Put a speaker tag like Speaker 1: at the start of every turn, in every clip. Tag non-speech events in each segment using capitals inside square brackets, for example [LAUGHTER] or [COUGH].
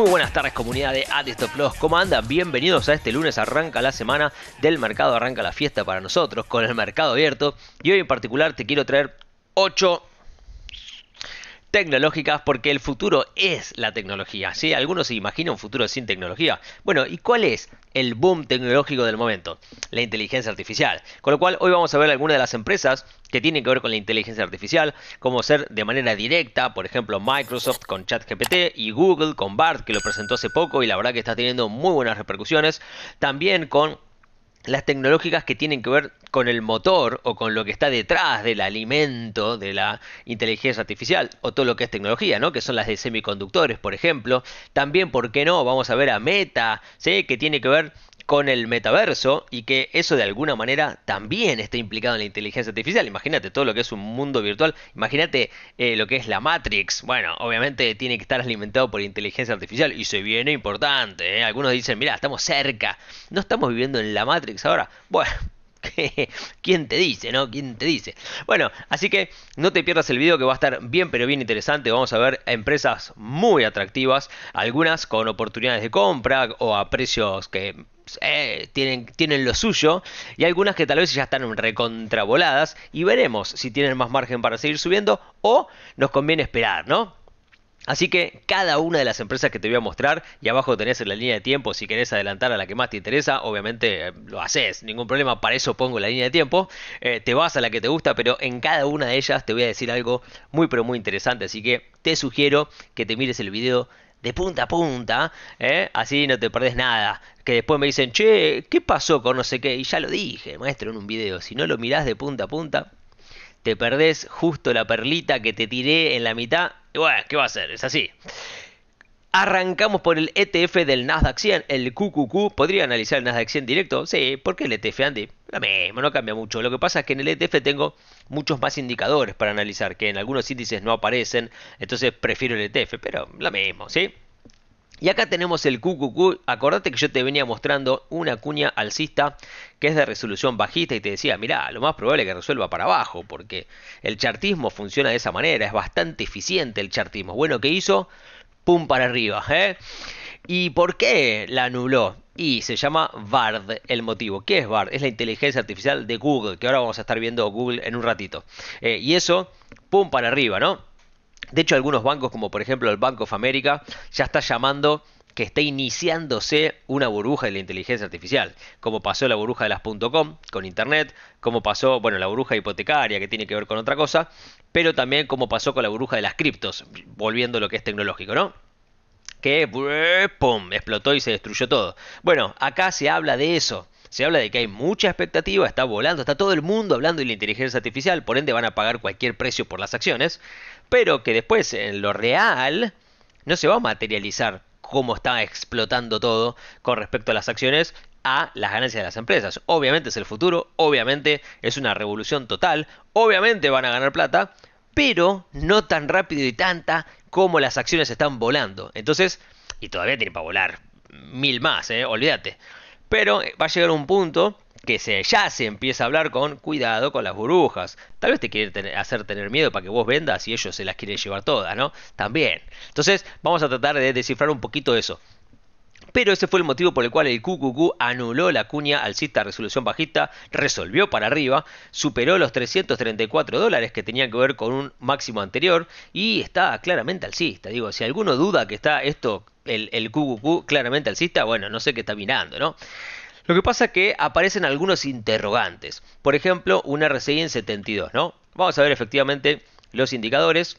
Speaker 1: Muy buenas tardes comunidad de Atistop Plus, ¿cómo andan? Bienvenidos a este lunes, arranca la semana del mercado, arranca la fiesta para nosotros con el mercado abierto y hoy en particular te quiero traer 8 tecnológicas porque el futuro es la tecnología. ¿sí? Algunos se imaginan un futuro sin tecnología. Bueno, ¿y cuál es el boom tecnológico del momento? La inteligencia artificial. Con lo cual hoy vamos a ver algunas de las empresas que tienen que ver con la inteligencia artificial, como ser de manera directa, por ejemplo Microsoft con ChatGPT y Google con BART que lo presentó hace poco y la verdad que está teniendo muy buenas repercusiones. También con las tecnológicas que tienen que ver con el motor o con lo que está detrás del alimento de la inteligencia artificial o todo lo que es tecnología, ¿no? Que son las de semiconductores, por ejemplo. También, ¿por qué no? Vamos a ver a Meta, ¿sí? Que tiene que ver con el metaverso y que eso de alguna manera también está implicado en la inteligencia artificial. Imagínate todo lo que es un mundo virtual, imagínate eh, lo que es la Matrix. Bueno, obviamente tiene que estar alimentado por inteligencia artificial y se viene importante. ¿eh? Algunos dicen, mira, estamos cerca, no estamos viviendo en la Matrix ahora. [LAUGHS] Bueno. ¿Quién te dice, no? ¿Quién te dice? Bueno, así que no te pierdas el video que va a estar bien, pero bien interesante. Vamos a ver empresas muy atractivas, algunas con oportunidades de compra o a precios que pues, eh, tienen, tienen lo suyo y algunas que tal vez ya están recontravoladas y veremos si tienen más margen para seguir subiendo o nos conviene esperar, ¿no? Así que cada una de las empresas que te voy a mostrar, y abajo tenés la línea de tiempo, si querés adelantar a la que más te interesa, obviamente eh, lo haces, ningún problema, para eso pongo la línea de tiempo, eh, te vas a la que te gusta, pero en cada una de ellas te voy a decir algo muy pero muy interesante, así que te sugiero que te mires el video de punta a punta, ¿eh? así no te perdés nada. Que después me dicen, che, ¿qué pasó con no sé qué? Y ya lo dije, maestro, en un video. Si no lo mirás de punta a punta, te perdés justo la perlita que te tiré en la mitad. Y bueno, ¿qué va a hacer? Es así. Arrancamos por el ETF del Nasdaq 100, el QQQ. ¿Podría analizar el Nasdaq 100 directo? Sí, porque el ETF Andy, la misma, no cambia mucho. Lo que pasa es que en el ETF tengo muchos más indicadores para analizar, que en algunos índices no aparecen, entonces prefiero el ETF, pero la misma, ¿sí? Y acá tenemos el QQQ. Acordate que yo te venía mostrando una cuña alcista que es de resolución bajista y te decía, mirá, lo más probable es que resuelva para abajo, porque el chartismo funciona de esa manera, es bastante eficiente el chartismo. Bueno, ¿qué hizo? pum para arriba. ¿eh? ¿Y por qué la anuló? Y se llama BARD el motivo. ¿Qué es BARD? Es la inteligencia artificial de Google, que ahora vamos a estar viendo Google en un ratito. Eh, y eso, pum para arriba, ¿no? De hecho, algunos bancos, como por ejemplo el Bank of America, ya está llamando que está iniciándose una burbuja de la inteligencia artificial, como pasó la burbuja de las .com con Internet, como pasó, bueno, la burbuja hipotecaria que tiene que ver con otra cosa, pero también como pasó con la burbuja de las criptos, volviendo a lo que es tecnológico, ¿no? Que, eh, ¡pum!, explotó y se destruyó todo. Bueno, acá se habla de eso. Se habla de que hay mucha expectativa, está volando, está todo el mundo hablando de la inteligencia artificial, por ende van a pagar cualquier precio por las acciones, pero que después en lo real no se va a materializar cómo está explotando todo con respecto a las acciones a las ganancias de las empresas. Obviamente es el futuro, obviamente es una revolución total, obviamente van a ganar plata, pero no tan rápido y tanta como las acciones están volando. Entonces, y todavía tiene para volar mil más, ¿eh? olvídate. Pero eh, va a llegar un punto que se, ya se empieza a hablar con cuidado con las burbujas. Tal vez te quieren hacer tener miedo para que vos vendas y ellos se las quieren llevar todas, ¿no? También. Entonces vamos a tratar de descifrar un poquito eso pero ese fue el motivo por el cual el QQQ anuló la cuña alcista resolución bajista, resolvió para arriba, superó los 334 dólares que tenían que ver con un máximo anterior y está claramente alcista. Digo, si alguno duda que está esto, el, el QQQ claramente alcista, bueno, no sé qué está mirando, ¿no? Lo que pasa es que aparecen algunos interrogantes. Por ejemplo, un RCI en 72, ¿no? Vamos a ver efectivamente los indicadores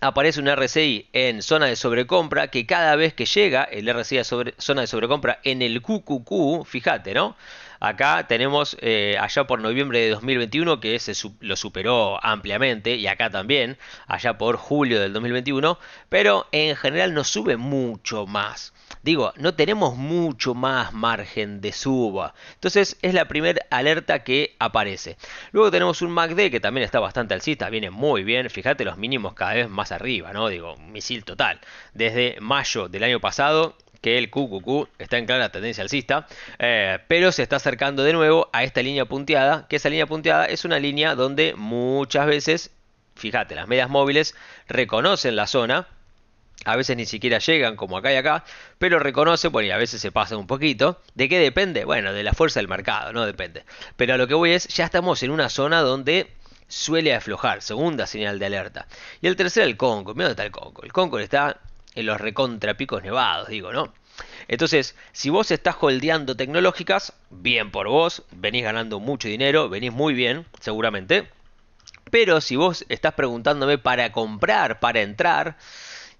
Speaker 1: aparece un RSI en zona de sobrecompra que cada vez que llega el RSI a zona de sobrecompra en el QQQ, fíjate, ¿no? Acá tenemos eh, allá por noviembre de 2021 que se lo superó ampliamente y acá también, allá por julio del 2021, pero en general no sube mucho más. Digo, no tenemos mucho más margen de suba. Entonces es la primera alerta que aparece. Luego tenemos un MACD que también está bastante alcista, viene muy bien. Fíjate los mínimos cada vez más arriba, ¿no? Digo, misil total. Desde mayo del año pasado que el QQQ está en clara tendencia alcista, eh, pero se está acercando de nuevo a esta línea punteada, que esa línea punteada es una línea donde muchas veces, fíjate, las medias móviles reconocen la zona, a veces ni siquiera llegan como acá y acá, pero reconoce, bueno, y a veces se pasa un poquito. ¿De qué depende? Bueno, de la fuerza del mercado, no depende. Pero a lo que voy es, ya estamos en una zona donde suele aflojar, segunda señal de alerta. Y el tercero, el congo mira dónde está el Congo. El Congo está en los recontrapicos nevados, digo, ¿no? Entonces, si vos estás holdeando tecnológicas, bien por vos, venís ganando mucho dinero, venís muy bien, seguramente. Pero si vos estás preguntándome para comprar, para entrar,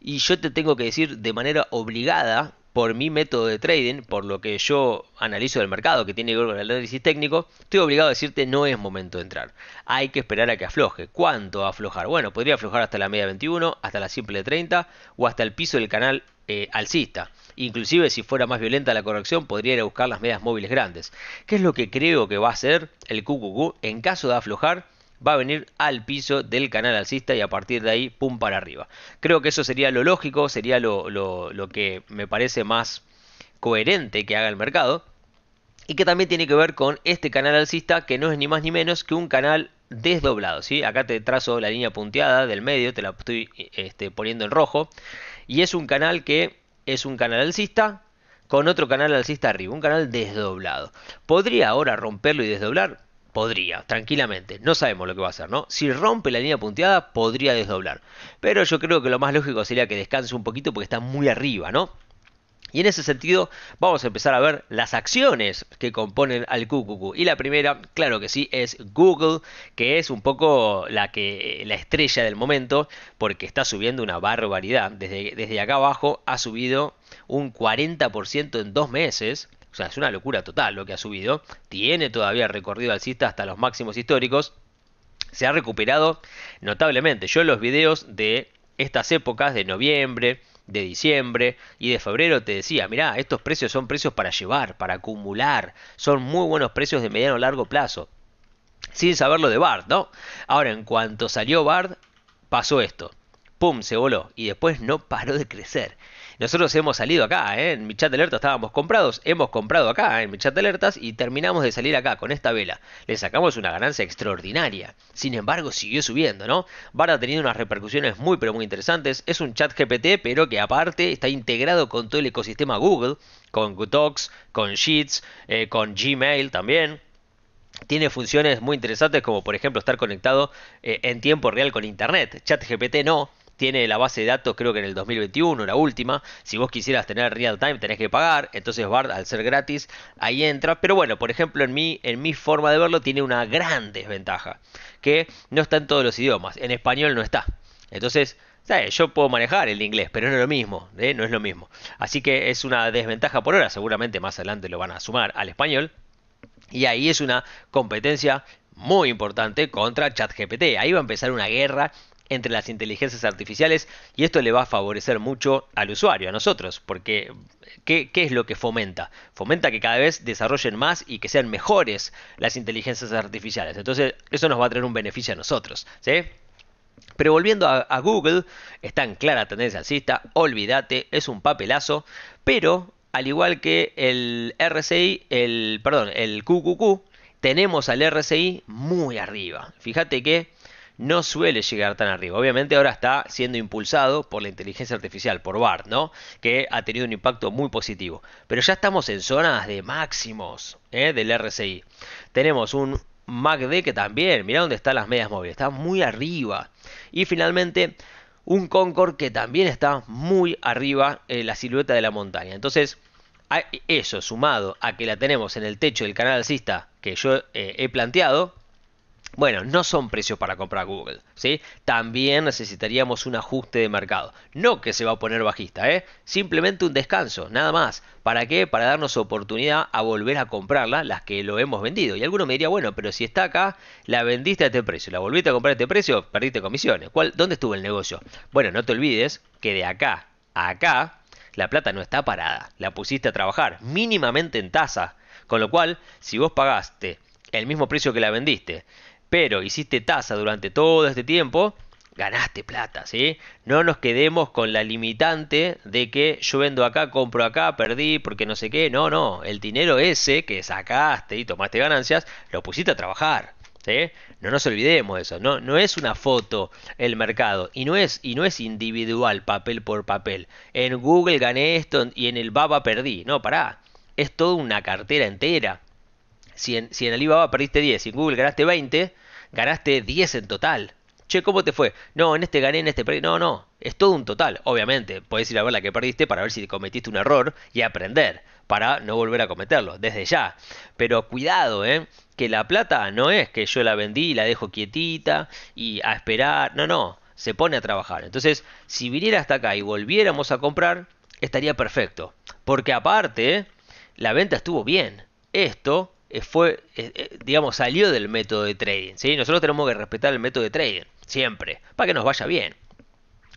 Speaker 1: y yo te tengo que decir de manera obligada por mi método de trading, por lo que yo analizo del mercado, que tiene que ver con el análisis técnico, estoy obligado a decirte no es momento de entrar. Hay que esperar a que afloje. ¿Cuánto va a aflojar? Bueno, podría aflojar hasta la media 21, hasta la simple de 30 o hasta el piso del canal eh, alcista. Inclusive si fuera más violenta la corrección podría ir a buscar las medias móviles grandes. ¿Qué es lo que creo que va a hacer el QQQ en caso de aflojar? va a venir al piso del canal alcista y a partir de ahí, pum para arriba. Creo que eso sería lo lógico, sería lo, que me parece más coherente que haga el mercado. Y que también tiene que ver con este canal alcista, que no es ni más ni menos que un canal desdoblado. ¿sí? Acá te trazo la línea punteada del medio, te la estoy este, poniendo en rojo. Y es un canal que es un canal alcista con otro canal alcista arriba, un canal desdoblado. ¿Podría ahora romperlo y desdoblar? podría, tranquilamente. No sabemos lo que va a hacer, ¿no? Si rompe la línea punteada, podría desdoblar. Pero yo creo que lo más lógico sería que descanse un poquito porque está muy arriba, ¿no? Y en ese sentido, vamos a empezar a ver las acciones que componen al QQQ. Y la primera, claro que sí, es Google, que es un poco la, que, la estrella del momento, porque está subiendo una barbaridad. Desde, desde acá abajo ha subido un 40% en dos meses. O sea, es una locura total lo que ha subido. Tiene todavía recorrido alcista hasta los máximos históricos. Se ha recuperado notablemente. Yo en los videos de estas épocas, de noviembre, de diciembre y de febrero te decía, mirá, estos precios son precios para llevar, para acumular, son muy buenos precios de mediano o largo plazo. Sin saberlo de Bard, ¿no? Ahora, en cuanto salió Bard, pasó esto. ¡Pum! Se voló y después no paró de crecer. Nosotros hemos salido acá, ¿eh? en mi chat de alerta estábamos comprados, hemos comprado acá, ¿eh? en mi chat de alertas, y terminamos de salir acá con esta vela. Le sacamos una ganancia extraordinaria. Sin embargo, siguió subiendo, ¿no? Bar ha tenido unas repercusiones muy, pero muy interesantes. Es un chat GPT, pero que aparte está integrado con todo el ecosistema Google, con Gutox, con Sheets, eh, con Gmail también. Tiene funciones muy interesantes como por ejemplo estar conectado en tiempo real con Internet. Chat GPT no, tiene la base de datos creo que en el 2021, la última. Si vos quisieras tener real time tenés que pagar, entonces Bard al ser gratis ahí entra. Pero bueno, por ejemplo en mi, en mi forma de verlo tiene una gran desventaja, que no está en todos los idiomas, en español no está. Entonces, yo puedo manejar el inglés, pero no es lo mismo, ¿eh? no es lo mismo. Así que es una desventaja por ahora, seguramente más adelante lo van a sumar al español. Y ahí es una competencia muy importante contra ChatGPT. Ahí va a empezar una guerra entre las inteligencias artificiales y esto le va a favorecer mucho al usuario, a nosotros, porque ¿qué, es lo que fomenta? Fomenta que cada vez desarrollen más y que sean mejores las inteligencias artificiales. Entonces, eso nos va a traer un beneficio a nosotros, ¿sí? Pero volviendo a, Google, está en clara tendencia alcista, olvídate, es un papelazo, pero al igual que el RCI, el, perdón, el QQQ, tenemos al RCI muy arriba. Fíjate que no suele llegar tan arriba. Obviamente ahora está siendo impulsado por la inteligencia artificial, por BART, ¿no? Que ha tenido un impacto muy positivo. Pero ya estamos en zonas de máximos ¿eh? del RSI. Tenemos un MACD que también, mira dónde están las medias móviles, está muy arriba. Y finalmente un Concord que también está muy arriba en la silueta de la montaña. Entonces, eso sumado a que la tenemos en el techo del canal alcista que yo eh, he planteado, bueno, no son precios para comprar Google, ¿sí? También necesitaríamos un ajuste de mercado. No que se va a poner bajista, ¿eh? Simplemente un descanso, nada más. ¿Para qué? Para darnos oportunidad a volver a comprarla, las que lo hemos vendido. Y alguno me diría, bueno, pero si está acá, la vendiste a este precio, la volviste a comprar a este precio, perdiste comisiones. ¿Cuál, ¿Dónde estuvo el negocio? Bueno, no te olvides que de acá a acá, la plata no está parada. La pusiste a trabajar mínimamente en tasa. Con lo cual, si vos pagaste el mismo precio que la vendiste, pero hiciste tasa durante todo este tiempo, ganaste plata, ¿sí? No nos quedemos con la limitante de que yo vendo acá, compro acá, perdí, porque no sé qué. No, no, el dinero ese que sacaste y tomaste ganancias, lo pusiste a trabajar. ¿Sí? No nos olvidemos de eso, no, no es una foto el mercado y no, es, y no es individual papel por papel. En Google gané esto y en el Baba perdí, no, pará, es toda una cartera entera si en, Alibaba perdiste 10 y en Google ganaste 20, ganaste 10 en total. Che, ¿cómo te fue? No, en este gané, en este perdí. No, no, es todo un total. Obviamente, podés ir a ver la que perdiste para ver si cometiste un error y aprender para no volver a cometerlo, desde ya. Pero cuidado, ¿eh? que la plata no es que yo la vendí y la dejo quietita y a esperar. No, no, se pone a trabajar. Entonces, si viniera hasta acá y volviéramos a comprar, estaría perfecto. Porque aparte, la venta estuvo bien. Esto eh, fue, eh, eh, digamos, salió del método de trading. ¿sí? Nosotros tenemos que respetar el método de trading, siempre, para que nos vaya bien.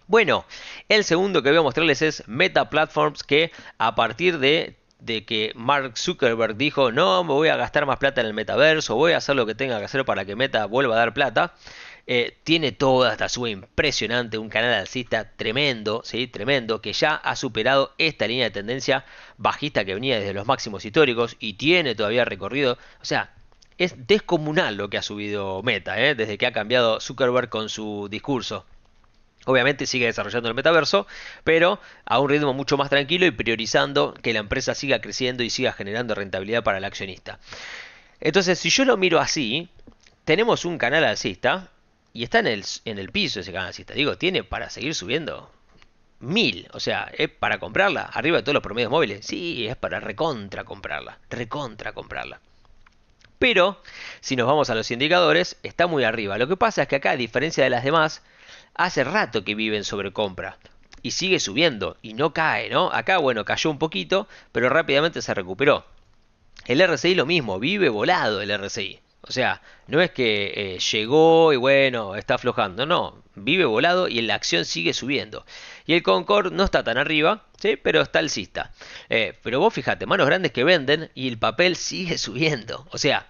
Speaker 1: Bueno, el segundo que voy a mostrarles es Meta Platforms, que a partir de, de que Mark Zuckerberg dijo, no, me voy a gastar más plata en el metaverso, voy a hacer lo que tenga que hacer para que Meta vuelva a dar plata, eh, tiene toda esta suba impresionante, un canal alcista tremendo, ¿sí? tremendo, que ya ha superado esta línea de tendencia bajista que venía desde los máximos históricos y tiene todavía recorrido. O sea, es descomunal lo que ha subido Meta, ¿eh? desde que ha cambiado Zuckerberg con su discurso. Obviamente sigue desarrollando el metaverso, pero a un ritmo mucho más tranquilo y priorizando que la empresa siga creciendo y siga generando rentabilidad para el accionista. Entonces, si yo lo miro así, tenemos un canal alcista y está en el, en el piso ese ganancista. Digo, tiene para seguir subiendo mil. O sea, es para comprarla. Arriba de todos los promedios móviles. Sí, es para recontra comprarla. Recontra comprarla. Pero, si nos vamos a los indicadores, está muy arriba. Lo que pasa es que acá, a diferencia de las demás, hace rato que viven sobre compra. Y sigue subiendo. Y no cae, ¿no? Acá, bueno, cayó un poquito, pero rápidamente se recuperó. El RSI lo mismo, vive volado el RSI. O sea, no es que eh, llegó y bueno, está aflojando, no, vive volado y la acción sigue subiendo. Y el Concord no está tan arriba, ¿sí? pero está alcista. Eh, pero vos fíjate, manos grandes que venden y el papel sigue [LAUGHS] subiendo. O sea,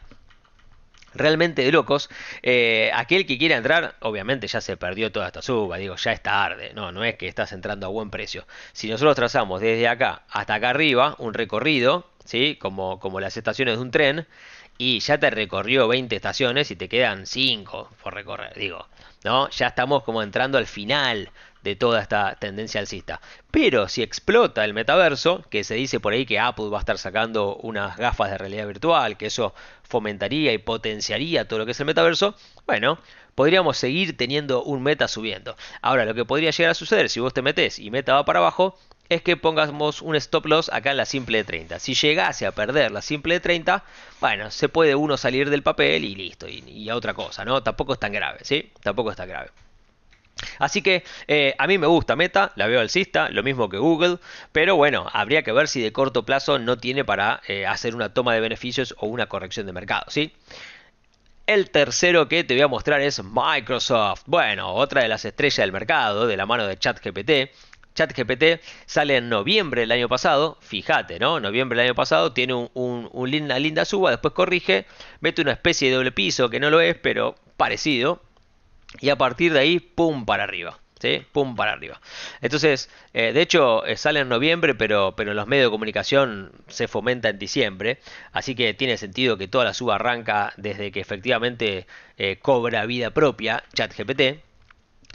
Speaker 1: realmente de locos. Eh, aquel que quiera entrar, obviamente ya se perdió toda esta suba, digo, ya está tarde. No, no es que estás entrando a buen precio. Si nosotros trazamos desde acá hasta acá arriba un recorrido, ¿sí? como, como las estaciones de un tren, y ya te recorrió 20 estaciones y te quedan 5 por recorrer, digo, ¿no? Ya estamos como entrando al final de toda esta tendencia alcista. Pero si explota el metaverso, que se dice por ahí que Apple va a estar sacando unas gafas de realidad virtual, que eso fomentaría y potenciaría todo lo que es el metaverso, bueno, podríamos seguir teniendo un meta subiendo. Ahora, lo que podría llegar a suceder si vos te metes y meta va para abajo, es que pongamos un stop loss acá en la simple de 30. Si llegase a perder la simple de 30, bueno, se puede uno salir del papel y listo, y, a otra cosa, ¿no? Tampoco es tan grave, ¿sí? Tampoco es tan grave. Así que eh, a mí me gusta Meta, la veo alcista, lo mismo que Google, pero bueno, habría que ver si de corto plazo no tiene para eh, hacer una toma de beneficios o una corrección de mercado, ¿sí? El tercero que te voy a mostrar es Microsoft. Bueno, otra de las estrellas del mercado, de la mano de ChatGPT. ChatGPT sale en noviembre del año pasado, fíjate, ¿no? Noviembre del año pasado tiene un, una linda suba, después corrige, mete una especie de doble piso, que no lo es, pero parecido, y a partir de ahí, ¡pum! para arriba. ¿Sí? Pum para arriba. Entonces, eh, de hecho, eh, sale en noviembre, pero, pero en los medios de comunicación se fomenta en diciembre. Así que tiene sentido que toda la suba arranca desde que efectivamente eh, cobra vida propia ChatGPT.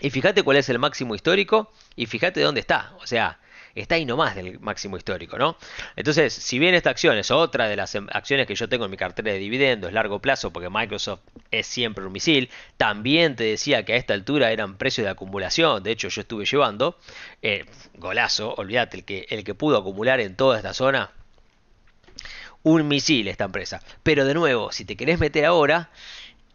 Speaker 1: Y fíjate cuál es el máximo histórico y fíjate dónde está. O sea, está ahí nomás del máximo histórico, ¿no? Entonces, si bien esta acción es otra de las em, acciones que yo tengo en mi cartera de dividendos, largo plazo, porque Microsoft es siempre un misil, también te decía que a esta altura eran precios de acumulación, de hecho yo estuve llevando, eh, golazo, olvídate, el que, el que pudo acumular en toda esta zona, un misil esta empresa. Pero de nuevo, si te querés meter ahora,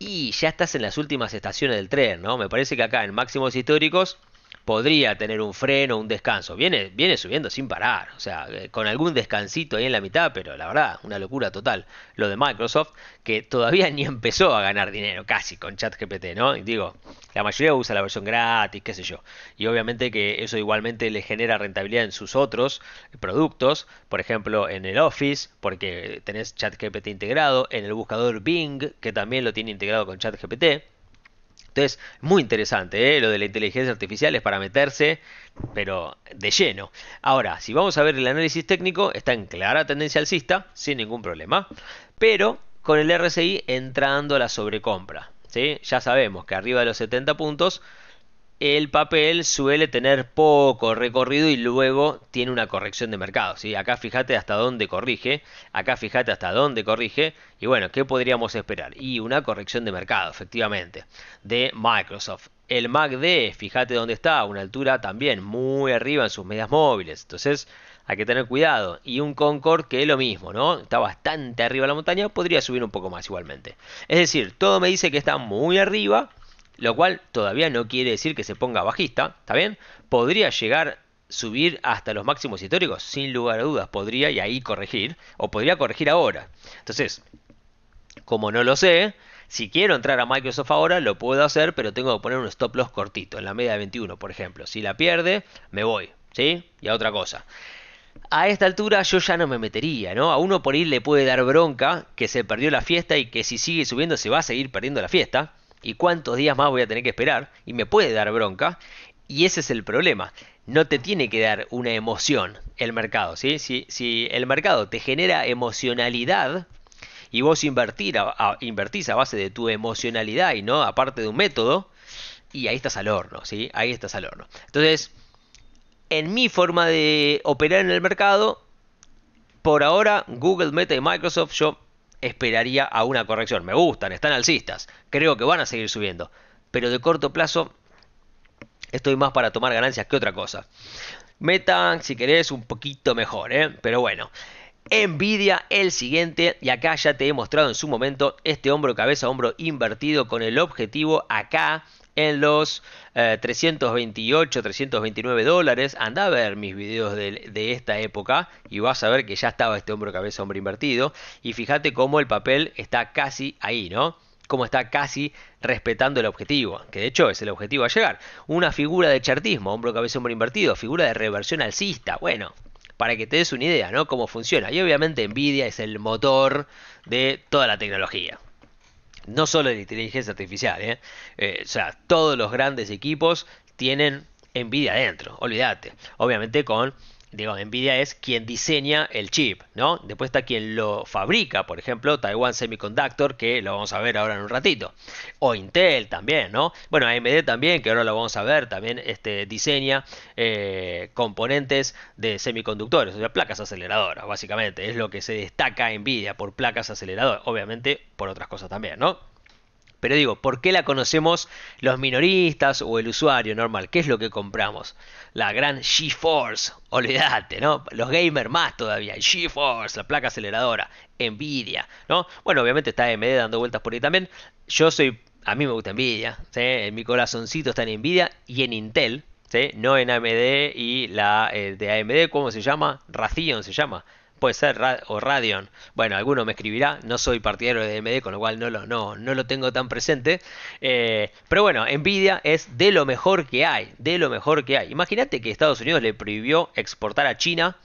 Speaker 1: y ya estás en las últimas estaciones del tren, ¿no? Me parece que acá en máximos históricos podría tener un freno, un descanso. Viene, viene subiendo sin parar, o sea, eh, con algún descansito ahí en la mitad, pero la verdad, una locura total. Lo de Microsoft, que todavía [LAUGHS] ni empezó a ganar dinero, casi con ChatGPT, ¿no? Y digo, la mayoría usa la versión gratis, qué sé yo. Y obviamente que eso igualmente le genera rentabilidad en sus otros productos, por ejemplo, en el Office, porque tenés ChatGPT integrado, en el buscador Bing, que también lo tiene integrado con ChatGPT. Entonces, muy interesante, ¿eh? lo de la inteligencia artificial es para meterse, pero de lleno. Ahora, si vamos a ver el análisis técnico, está en clara tendencia alcista, sin ningún problema, pero con el RSI entrando a la sobrecompra. ¿sí? Ya sabemos que arriba de los 70 puntos el papel suele tener poco recorrido y luego tiene una corrección de mercado. ¿sí? Acá fíjate hasta dónde corrige, acá fíjate hasta dónde corrige y bueno, ¿qué podríamos esperar? Y una corrección de mercado, efectivamente, de Microsoft. El MACD, fíjate dónde está, una altura también muy arriba en sus medias móviles. Entonces hay que tener cuidado. Y un Concord que es lo mismo, ¿no? Está bastante arriba la montaña, podría subir un poco más igualmente. Es decir, todo me dice que está muy arriba lo cual todavía no quiere decir que se ponga bajista, ¿está bien? Podría llegar subir hasta los máximos históricos, sin lugar a dudas, podría y ahí corregir, o podría corregir ahora. Entonces, como no lo sé, si quiero entrar a Microsoft ahora, lo puedo hacer, pero tengo que poner un stop loss cortito, en la media de 21, por ejemplo. Si la pierde, me voy, ¿sí? Y a otra cosa. A esta altura yo ya no me metería, ¿no? A uno por ir le puede dar bronca que se perdió la fiesta y que si sigue subiendo se va a seguir perdiendo la fiesta. ¿Y cuántos días más voy a tener que esperar? Y me puede dar bronca. Y ese es el problema. No te tiene que dar una emoción el mercado. ¿sí? Si, si el mercado te genera emocionalidad y vos invertir a, invertís a base de tu emocionalidad y no aparte de un método, y ahí estás al horno. ¿sí? Ahí estás al horno. Entonces, en mi forma de operar en el mercado, por ahora Google, Meta y Microsoft yo esperaría a una corrección. Me gustan, están alcistas, creo que van a seguir subiendo, pero de corto plazo estoy más para tomar ganancias que otra cosa. Metan, si querés, un poquito mejor, ¿eh? pero bueno. envidia el siguiente, y acá ya te he mostrado en su momento este hombro cabeza, hombro invertido con el objetivo acá en los 328, eh, 329 dólares. Anda a ver mis videos de, esta época y vas a ver que ya estaba este hombro cabeza hombre invertido. Y fíjate cómo el papel está casi ahí, ¿no? Cómo está casi respetando el objetivo, que de hecho es el objetivo a llegar. Una figura de chartismo, hombro cabeza hombre invertido, figura de reversión alcista. Bueno, para que te des una idea, ¿no? Cómo funciona. Y obviamente Nvidia es el motor de toda la tecnología. No solo de la inteligencia artificial, ¿eh? ¿eh? o sea, todos los grandes equipos tienen envidia adentro, olvídate. Obviamente con digamos, Nvidia es quien diseña el chip, ¿no? Después está quien lo fabrica, por ejemplo, Taiwan Semiconductor, que lo vamos a ver ahora en un ratito. O Intel también, ¿no? Bueno, AMD también, que ahora lo vamos a ver, también este, diseña eh, componentes de semiconductores, o sea, placas aceleradoras, básicamente. Es lo que se destaca Nvidia por placas aceleradoras, obviamente por otras cosas también, ¿no? Pero digo, ¿por qué la conocemos los minoristas o el usuario normal? ¿Qué es lo que compramos? La gran GeForce, olvídate, ¿no? Los gamers más todavía, GeForce, la placa aceleradora, Nvidia, ¿no? Bueno, obviamente está AMD dando vueltas por ahí también. Yo soy, a mí me gusta Nvidia, ¿sí? En mi corazoncito está en Nvidia y en Intel, ¿sí? No en AMD y la eh, de AMD, ¿cómo se llama? ración se llama puede ser, o Radeon. Bueno, alguno me escribirá, no soy partidario de AMD, con lo cual no lo, no, no lo tengo tan presente. Eh, pero bueno, Nvidia es de lo mejor que hay, de lo mejor que hay. Imagínate que Estados Unidos le prohibió exportar a China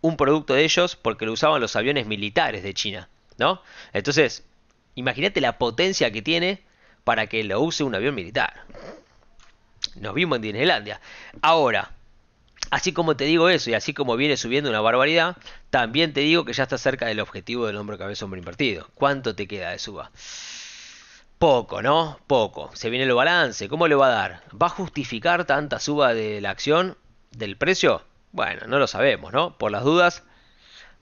Speaker 1: un producto de ellos porque lo usaban los aviones militares de China, ¿no? Entonces, imagínate la potencia que tiene para que lo use un avión militar. Nos vimos en Disneylandia. Ahora, Así como te digo eso y así como viene subiendo una barbaridad, también te digo que ya está cerca del objetivo del hombre cabeza hombre invertido. ¿Cuánto te queda de suba? Poco, ¿no? Poco. Se viene el balance. ¿Cómo le va a dar? ¿Va a justificar tanta suba de la acción del precio? Bueno, no lo sabemos, ¿no? Por las dudas,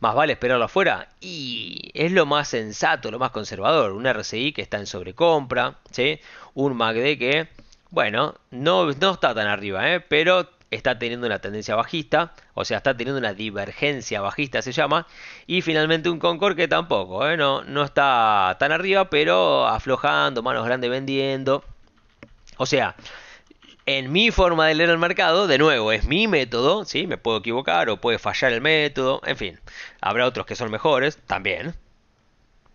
Speaker 1: más vale esperarlo afuera. Y es lo más sensato, lo más conservador. Un RCI que está en sobrecompra, ¿sí? Un MACD que, bueno, no, no está tan arriba, ¿eh? Pero está teniendo una tendencia bajista, o sea, está teniendo una divergencia bajista se llama, y finalmente un Concord que tampoco, ¿eh? no, no está tan arriba, pero aflojando, manos grandes vendiendo. O sea, en mi forma de leer el mercado, de nuevo, es mi método, ¿sí? Me puedo equivocar o puede fallar el método, en fin, habrá otros que son mejores también.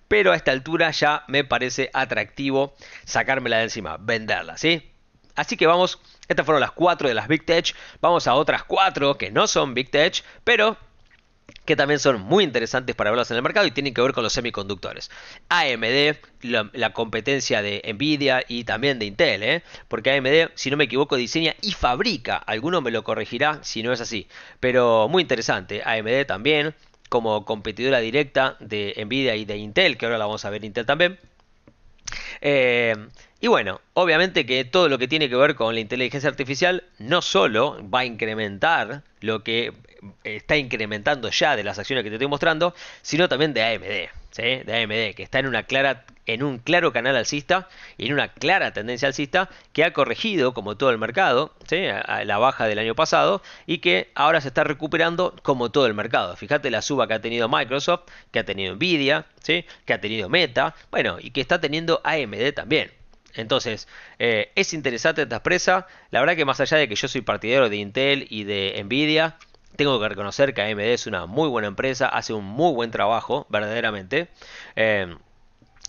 Speaker 1: Pero a esta altura ya me parece atractivo sacármela de encima, venderla, ¿sí? Así que vamos estas fueron las cuatro de las Big Tech. Vamos a otras cuatro que no son Big Tech, pero que también son muy interesantes para verlas en el mercado y tienen que ver con los semiconductores. AMD, la, competencia de Nvidia y también de Intel, ¿eh? porque AMD, si no me equivoco, diseña y fabrica. Alguno me lo corregirá si no es así, pero muy interesante. AMD también como competidora directa de Nvidia y de Intel, que ahora la vamos a ver Intel también. Eh, y bueno, obviamente que todo lo que tiene que ver con la inteligencia artificial no solo va a incrementar lo que está incrementando ya de las acciones que te estoy mostrando, sino también de AMD, de AMD que está en una clara en un claro canal alcista y en una clara tendencia alcista que ha corregido como todo el mercado a la baja del año pasado y que ahora se está recuperando como todo el mercado. Fíjate la suba que ha tenido Microsoft, que ha tenido Nvidia, ¿sí? que ha tenido Meta, bueno, y que está teniendo AMD también. Entonces, eh, es interesante esta empresa. La verdad que más allá de que yo soy partidario de Intel y de Nvidia, tengo que reconocer que AMD es una muy buena empresa, hace un muy buen trabajo, verdaderamente. Eh,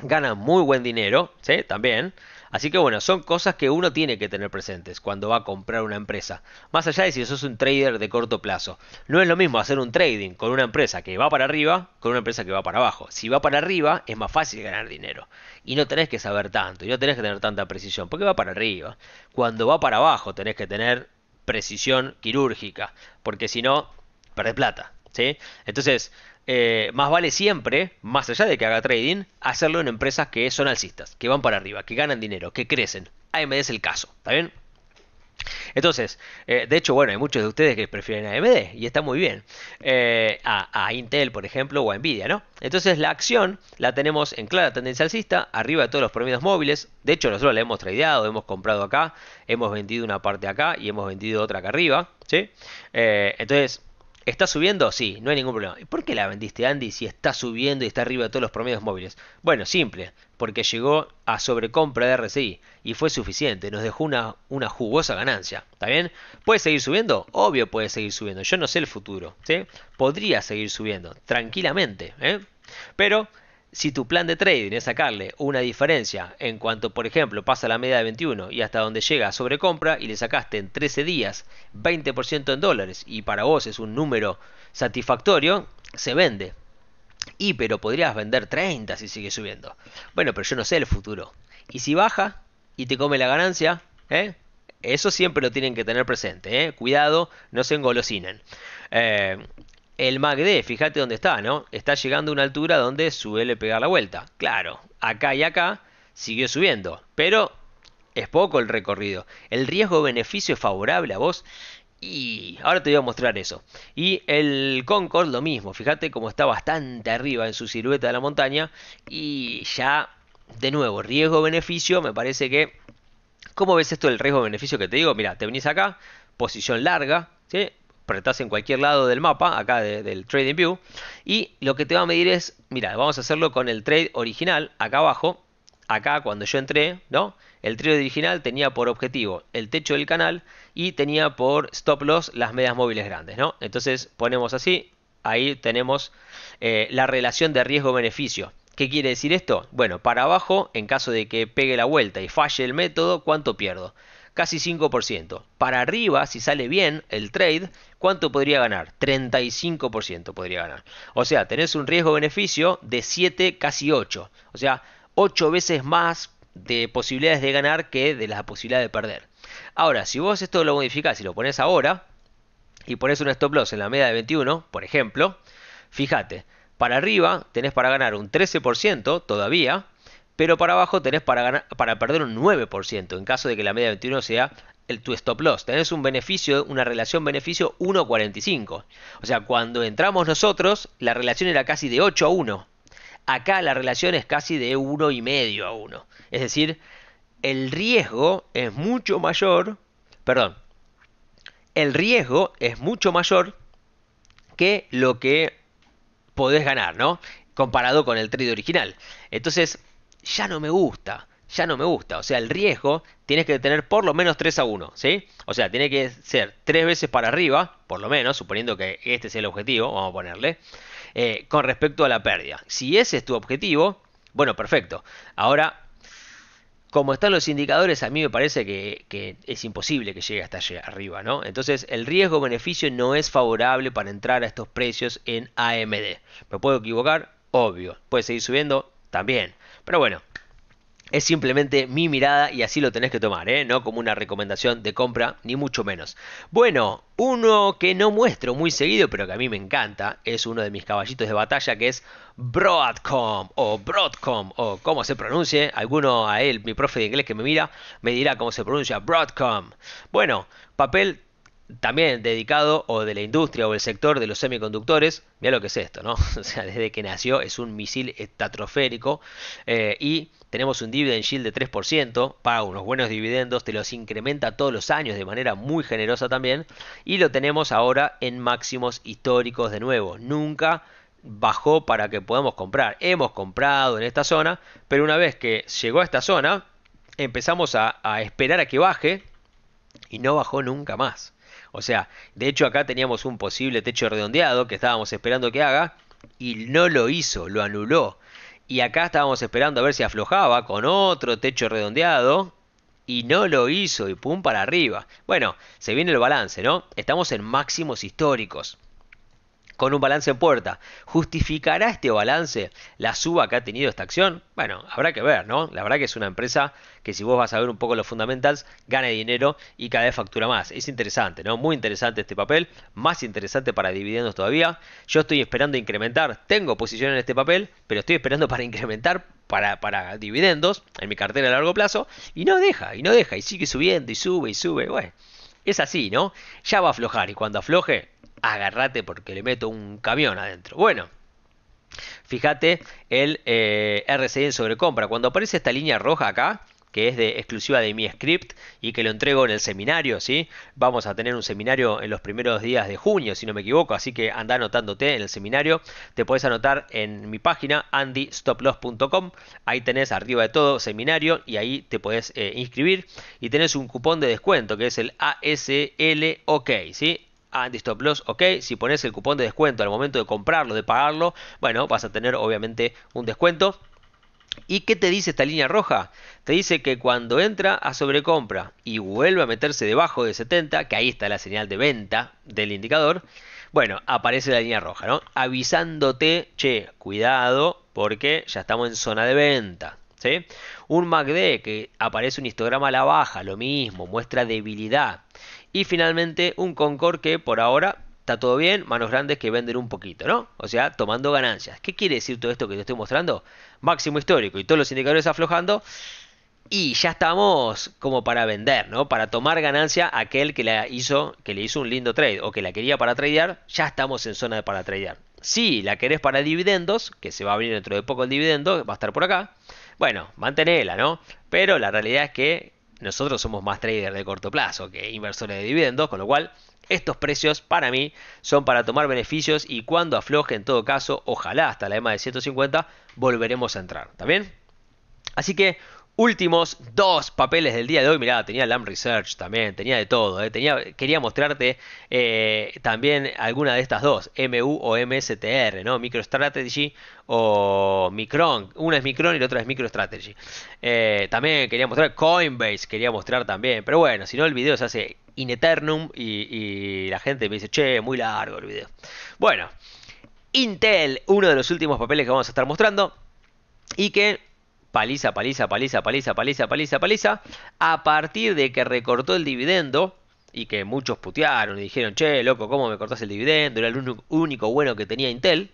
Speaker 1: gana muy buen dinero, ¿sí? También. Así que bueno, son cosas que uno tiene que tener presentes cuando va a comprar una empresa. Más allá de si sos un trader de corto plazo. No es lo mismo hacer un trading con una empresa que va para arriba con una empresa que va para abajo. Si va para arriba es más fácil ganar dinero. Y no tenés que saber tanto, y no tenés que tener tanta precisión, porque va para arriba. Cuando va para abajo tenés que tener precisión quirúrgica, porque si no, perdés plata. ¿sí? Entonces, eh, más vale siempre, más allá de que haga trading, hacerlo en empresas que son alcistas, que van para arriba, que ganan dinero, que crecen. AMD es el caso, ¿está bien? Entonces, eh, de hecho, bueno, hay muchos de ustedes que prefieren AMD y está muy bien. Eh, a, Intel, por ejemplo, o a Nvidia, ¿no? Entonces, la acción la tenemos en clara tendencia alcista, arriba de todos los promedios móviles. De hecho, nosotros la hemos tradeado, hemos comprado acá, hemos vendido una parte acá y hemos vendido otra acá arriba, ¿sí? entonces, ¿Está subiendo? Sí, no hay ningún problema. ¿Por qué la vendiste, Andy, si está subiendo y está arriba de todos los promedios móviles? Bueno, simple, porque llegó a sobrecompra de RSI y fue suficiente, nos dejó una, una jugosa ganancia. ¿Está bien? ¿Puede seguir subiendo? Obvio puede seguir subiendo, yo no sé el futuro, ¿sí? Podría seguir subiendo, tranquilamente, ¿eh? Pero si tu plan de trading es sacarle una diferencia en cuanto, por ejemplo, pasa la media de 21 y hasta donde llega sobre compra y le sacaste en 13 días 20% en dólares y para vos es un número satisfactorio, se vende. Y pero podrías vender 30 si sigue subiendo. Bueno, pero yo no sé el futuro. Y si baja y te come la ganancia, ¿eh? eso siempre lo tienen que tener presente. ¿eh? Cuidado, no se engolosinen. Eh, el MACD, fíjate dónde está, ¿no? Está llegando a una altura donde suele pegar la vuelta. Claro, acá y acá siguió subiendo, pero es poco el recorrido. El riesgo-beneficio es favorable a vos. Y ahora te voy a mostrar eso. Y el Concord lo mismo, fíjate cómo está bastante arriba en su silueta de la montaña. Y ya, de nuevo, riesgo-beneficio, me parece que... ¿Cómo ves esto del riesgo-beneficio que te digo? Mira, te venís acá, posición larga, ¿sí? pero estás en cualquier lado del mapa, acá del Trading View, y lo que te va a medir es, mira, vamos a hacerlo con el trade original, acá abajo, acá cuando yo entré, ¿no? El trade original tenía por objetivo el techo del canal y tenía por stop loss las medias móviles grandes, ¿no? Entonces ponemos así, ahí tenemos eh, la relación de riesgo-beneficio. ¿Qué quiere decir esto? Bueno, para abajo, en caso de que pegue la vuelta y falle el método, ¿cuánto pierdo? casi 5%. Para arriba, si sale bien el trade, ¿cuánto podría ganar? 35% podría ganar. O sea, tenés un riesgo-beneficio de 7, casi 8. O sea, 8 veces más de posibilidades de ganar que de la posibilidad de perder. Ahora, si vos esto lo modificás y lo pones ahora y pones un stop loss en la media de 21, por ejemplo, fíjate, para arriba tenés para ganar un 13% todavía, pero para abajo tenés para, para perder un 9% en caso de que la media 21 sea el, tu stop loss. Tenés un beneficio, una relación beneficio 1.45. O sea, cuando entramos nosotros, la relación era casi de 8 a 1. Acá la relación es casi de 1,5 a 1. Es decir, el riesgo es mucho mayor, perdón, el riesgo es mucho mayor que lo que podés ganar, ¿no? Comparado con el trade original. Entonces, ya no me gusta, ya no me gusta. O sea, el riesgo tienes que tener por lo menos 3 a 1, ¿sí? O sea, tiene que ser 3 veces para arriba, por lo menos, suponiendo que este es el objetivo, vamos a ponerle, eh, con respecto a la pérdida. Si ese es tu objetivo, bueno, perfecto. Ahora, como están los indicadores, a mí me parece que, que, es imposible que llegue hasta allá arriba, ¿no? Entonces, el riesgo-beneficio no es favorable para entrar a estos precios en AMD. ¿Me puedo equivocar? Obvio. ¿Puede seguir subiendo? también. Pero bueno, es simplemente mi mirada y así lo tenés que tomar, ¿eh? no como una recomendación de compra, ni mucho menos. Bueno, uno que no muestro muy seguido, pero que a mí me encanta, es uno de mis caballitos de batalla, que es Broadcom o Broadcom o como se pronuncie. Alguno a él, mi profe de inglés que me mira, me dirá cómo se pronuncia Broadcom. Bueno, papel también dedicado o de la industria o el sector de los semiconductores, mira lo que es esto, ¿no? [LAUGHS] O sea, desde que nació es un misil estatroférico eh, y tenemos un dividend shield de 3%, paga unos buenos dividendos, te los incrementa todos los años de manera muy generosa también y lo tenemos ahora en máximos históricos de nuevo, nunca bajó para que podamos comprar. Hemos comprado en esta zona, pero una vez que llegó a esta zona, empezamos a esperar a que baje y no bajó nunca más. O sea, de hecho acá teníamos un posible techo redondeado que estábamos esperando que haga y no lo hizo, lo anuló. Y acá estábamos esperando a ver si aflojaba con otro techo redondeado y no lo hizo y pum para arriba. Bueno, se viene el balance, ¿no? Estamos en máximos históricos con un balance en puerta. ¿Justificará este balance la suba que ha tenido esta acción? Bueno, habrá que ver, ¿no? La verdad que es una empresa que si vos vas a ver un poco los fundamentals, gana dinero y cada vez factura más. Es interesante, ¿no? Muy interesante este papel, más interesante para dividendos todavía. Yo estoy esperando incrementar, tengo posición en este papel, pero estoy esperando para incrementar para, para, dividendos en mi cartera a largo plazo y no deja, y no deja, y sigue subiendo, y sube, y sube. Bueno, es así, ¿no? Ya va a aflojar y cuando afloje, agárrate porque le meto un camión adentro. Bueno, fíjate el eh, sobre en sobrecompra. Cuando aparece esta línea roja acá, que es de exclusiva de mi script y que lo entrego en el seminario, ¿sí? Vamos a tener un seminario en los primeros días de junio, si no me equivoco, así que anda anotándote en el seminario. Te puedes anotar en mi página andystoploss.com. Ahí tenés arriba de todo seminario y ahí te puedes eh, inscribir y tenés un cupón de descuento que es el ASLOK, ¿sí? anti ah, stop loss, ok. Si pones el cupón de descuento al momento de comprarlo, de pagarlo, bueno, vas a tener obviamente un descuento. ¿Y qué te dice esta línea roja? Te dice que cuando entra a sobrecompra y vuelve a meterse debajo de 70, que ahí está la señal de venta del indicador, bueno, aparece la línea roja, ¿no? Avisándote, che, cuidado, porque ya estamos en zona de venta. ¿sí? Un MACD que aparece un histograma a la baja, lo mismo, muestra debilidad. Y finalmente un Concord que por ahora está todo bien, manos grandes que venden un poquito, ¿no? O sea, tomando ganancias. ¿Qué quiere decir todo esto que te estoy mostrando? Máximo histórico y todos los indicadores aflojando. Y ya estamos como para vender, ¿no? Para tomar ganancia aquel que, la hizo, que le hizo un lindo trade o que la quería para tradear, ya estamos en zona de para tradear. Si la querés para dividendos, que se va a abrir dentro de poco el dividendo, va a estar por acá, bueno, manténela ¿no? Pero la realidad es que nosotros somos más traders de corto plazo que inversores de dividendos, con lo cual estos precios para mí son para tomar beneficios y cuando afloje en todo caso, ojalá hasta la EMA de 150, volveremos a entrar. ¿Está bien? Así que últimos dos papeles del día de hoy. Mirá, tenía Lamb Research también, tenía de todo. Eh. quería mostrarte eh, también alguna de estas dos, MU o MSTR, ¿no? MicroStrategy o Micron. Una es Micron y la otra es MicroStrategy. Eh, también quería mostrar Coinbase, quería mostrar también. Pero bueno, si no el video se hace in y, y la gente me dice, che, muy largo el video. Bueno, Intel, uno de los últimos papeles que vamos a estar mostrando. Y que paliza, paliza, paliza, paliza, paliza, paliza, paliza, a partir de que recortó el dividendo y que muchos putearon y dijeron, che, loco, ¿cómo me cortás el dividendo? Era el único bueno que tenía Intel.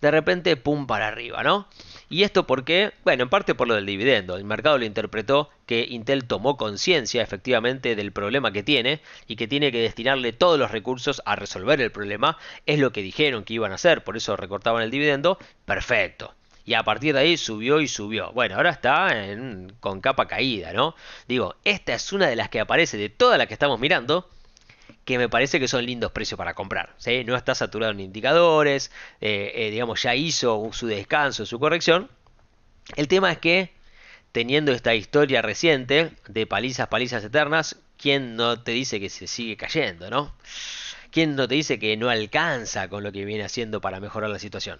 Speaker 1: De repente, pum, para arriba, ¿no? Y esto porque, bueno, en parte por lo del dividendo. El mercado lo interpretó que Intel tomó conciencia efectivamente del problema que tiene y que tiene que destinarle todos los recursos a resolver el problema. Es lo que dijeron que iban a hacer, por eso recortaban el dividendo. Perfecto y a partir de ahí subió y subió. Bueno, ahora está en, con capa caída, ¿no? Digo, esta es una de las que aparece de todas las que estamos mirando que me parece que son lindos precios para comprar. No está saturado en indicadores, eh, eh, digamos, ya hizo su descanso, su corrección. El tema es que, teniendo esta historia reciente de palizas, palizas eternas, ¿quién no te dice que se sigue cayendo, no? ¿Quién no te dice que no alcanza con lo que viene haciendo para mejorar la situación?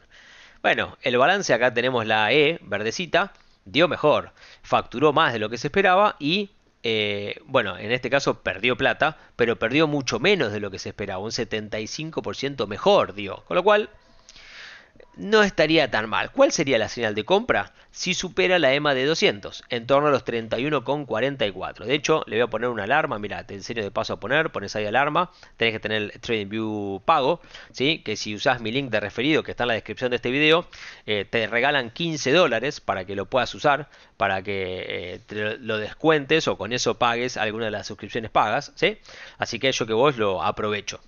Speaker 1: Bueno, el balance acá tenemos la E, verdecita, dio mejor, facturó más de lo que se esperaba y, eh, bueno, en este caso perdió plata, pero perdió mucho menos de lo que se esperaba, un 75% mejor dio, con lo cual no estaría tan mal. ¿Cuál sería la señal de compra? Si supera la EMA de 200, en torno a los 31,44. De hecho, le voy a poner una alarma, mira, te enseño de paso a poner, pones ahí alarma, tenés que tener el TradingView pago, ¿sí? que si usás mi link de referido que está en la descripción de este video, eh, te regalan 15 dólares para que lo puedas usar, para que eh, lo descuentes o con eso pagues alguna de las suscripciones pagas, ¿sí? Así que yo que vos lo aprovecho.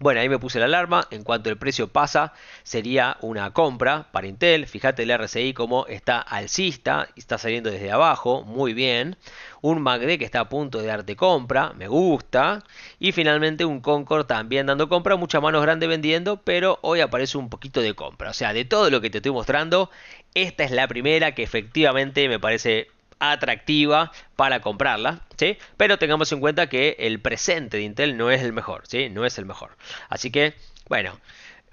Speaker 1: Bueno, ahí me puse la alarma. En cuanto el precio pasa, sería una compra para Intel. Fíjate el RSI como está alcista, está saliendo desde abajo, muy bien. Un MACD que está a punto de darte compra, me gusta. Y finalmente un Concord también dando compra, muchas manos grandes vendiendo, pero hoy aparece un poquito de compra. O sea, de todo lo que te estoy mostrando, esta es la primera que efectivamente me parece atractiva para comprarla, ¿sí? Pero tengamos en cuenta que el presente de Intel no es el mejor, ¿sí? No es el mejor. Así que, bueno,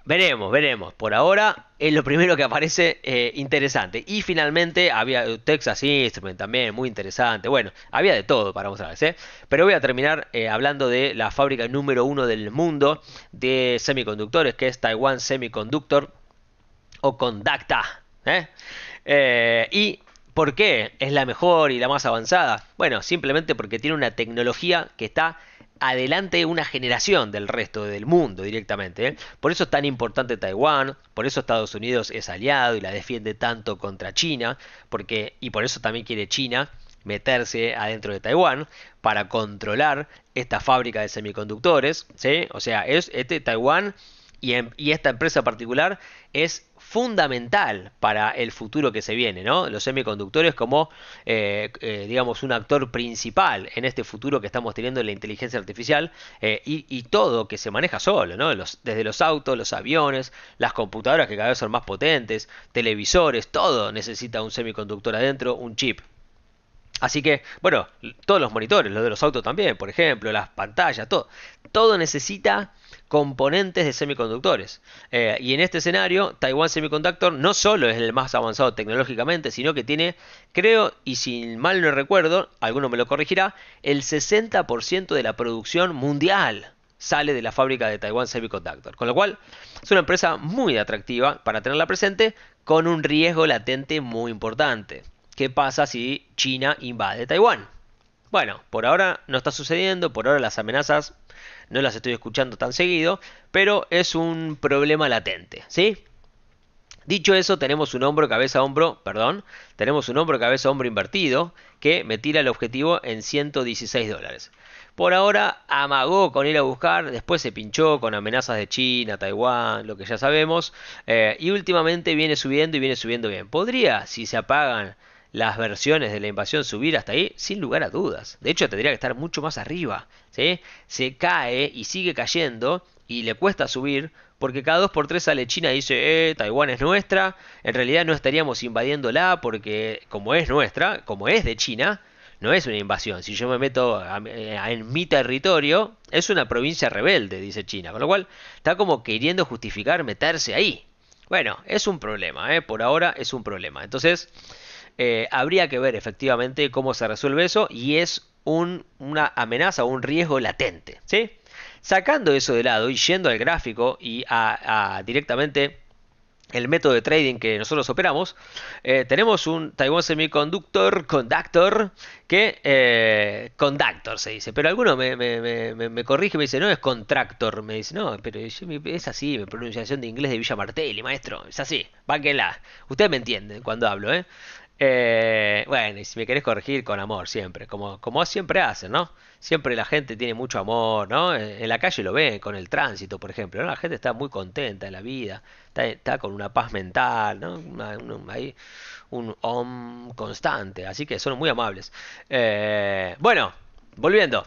Speaker 1: veremos, veremos. Por ahora es lo primero que aparece eh, interesante. Y finalmente había Texas Instruments también, muy interesante. Bueno, había de todo para mostrarles ¿eh? Pero voy a terminar eh, hablando de la fábrica número uno del mundo de semiconductores, que es Taiwan Semiconductor o Conducta. y ¿Por qué es la mejor y la más avanzada? Bueno, simplemente porque tiene una tecnología que está adelante de una generación del resto del mundo directamente. ¿eh? Por eso es tan importante Taiwán, por eso Estados Unidos es aliado y la defiende tanto contra China, porque, y por eso también quiere China meterse adentro de Taiwán para controlar esta fábrica de semiconductores. ¿sí? O sea, es, este Taiwán y, esta empresa particular es fundamental para el futuro que se viene, ¿no? Los semiconductores como, eh, eh, digamos, un actor principal en este futuro que estamos teniendo en la inteligencia artificial eh, y, todo que se maneja solo, ¿no? desde los autos, los aviones, las computadoras que cada vez son más potentes, televisores, todo necesita un semiconductor adentro, un chip. Así que, bueno, todos los monitores, los de los autos también, por ejemplo, las pantallas, todo, todo necesita componentes de semiconductores. Eh, y en este escenario, Taiwan Semiconductor no solo es el más avanzado tecnológicamente, sino que tiene, creo, y si mal no recuerdo, alguno me lo corregirá, el 60% de la producción mundial sale de la fábrica de Taiwan Semiconductor. Con lo cual, es una empresa muy atractiva para tenerla presente, con un riesgo latente muy importante. ¿Qué pasa si China invade Taiwán? Bueno, por ahora no está sucediendo, por ahora las amenazas no las estoy escuchando tan seguido, pero es un problema latente, ¿sí? Dicho eso, tenemos un hombro, cabeza, hombro, perdón, tenemos un hombro, cabeza, hombro invertido que me tira el objetivo en 116 dólares. Por ahora amagó con ir a buscar, después se pinchó con amenazas de China, Taiwán, lo que ya sabemos, eh, y últimamente viene subiendo y viene subiendo bien. Podría, si se apagan las versiones de la invasión subir hasta ahí, sin lugar a dudas. De hecho, tendría que estar mucho más arriba. ¿sí? Se cae y sigue cayendo y le cuesta subir porque cada 2x3 sale China y dice, eh, Taiwán es nuestra, en realidad no estaríamos invadiéndola porque como es nuestra, como es de China, no es una invasión. Si yo me meto eh, en mi territorio, es una provincia rebelde, dice China. Con lo cual, está como queriendo justificar meterse ahí. Bueno, es un problema, ¿eh? por ahora es un problema. Entonces, eh, habría que ver efectivamente cómo se resuelve eso y es un, una amenaza o un riesgo latente. ¿sí? Sacando eso de lado y yendo al gráfico y a, directamente el método de trading que nosotros operamos, eh, tenemos un Taiwan Semiconductor Conductor que eh, Conductor se dice, pero alguno me, me, me, me, me dice, no es Contractor, me dice, no, pero es así, mi pronunciación de inglés de Villa Martelli, maestro, es así, la ustedes me entienden cuando hablo, ¿eh? Eh, bueno, y si me querés corregir, con amor, siempre. Como, como siempre hacen, ¿no? Siempre la gente tiene mucho amor, ¿no? En, la calle lo ven, con el tránsito, por ejemplo. La gente está muy contenta de la vida, está, con una paz mental, ¿no? hay un constante, así que son muy amables. Eh, bueno, volviendo.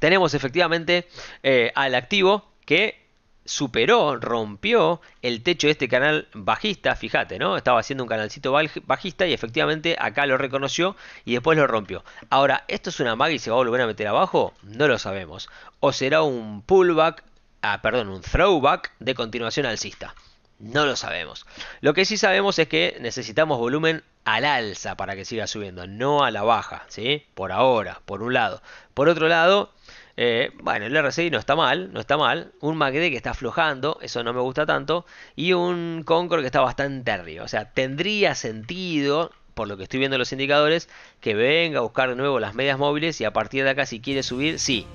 Speaker 1: Tenemos efectivamente eh, al activo que superó, rompió el techo de este canal bajista, fíjate, ¿no? Estaba haciendo un canalcito bajista y efectivamente acá lo reconoció y después lo rompió. Ahora, ¿esto es una magia y se va a volver a meter abajo? No lo sabemos. O será un pullback, ah, perdón, un throwback de continuación alcista. No lo sabemos. Lo que sí sabemos es que necesitamos volumen al alza para que siga subiendo, no a la baja, ¿sí? Por ahora, por un lado. Por otro lado, eh, bueno, el RSI no está mal, no está mal. Un MACD que está aflojando, eso no me gusta tanto. Y un Concord que está bastante arriba. O sea, tendría sentido, por lo que estoy viendo los indicadores, que venga a buscar de nuevo las medias móviles y a partir de acá si quiere subir, sí.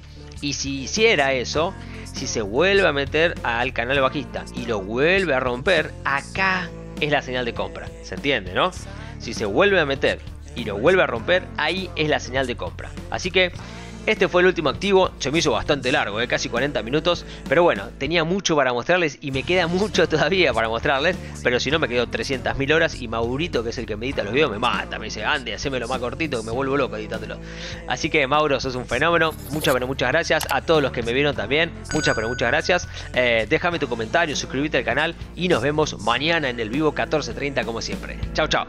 Speaker 1: Y si hiciera eso, si se vuelve a meter al canal bajista y lo vuelve a romper, acá es la señal de compra. ¿Se entiende, no? Si se vuelve a meter y lo vuelve a romper, ahí es la señal de compra. Así que este fue el último activo, se me hizo bastante largo, de eh, casi 40 minutos, pero bueno, tenía mucho para mostrarles y me queda [LAUGHS] mucho todavía para mostrarles, pero si no me quedo 300.000 horas y Maurito, que es el que me edita los videos, me mata, me dice, haceme lo más cortito, que me vuelvo loco editándolo. Así que Mauro, sos un fenómeno, muchas pero muchas gracias, a todos los que me vieron también, muchas pero muchas gracias, eh, déjame tu comentario, suscríbete al canal y nos vemos mañana en el vivo 14.30 como siempre. Chao, chao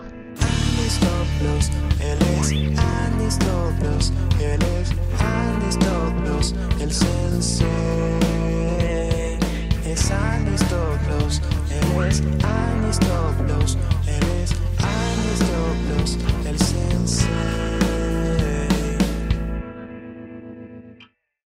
Speaker 1: el sensei. Es Anistoplos, él es Eres él es toplos el sensei.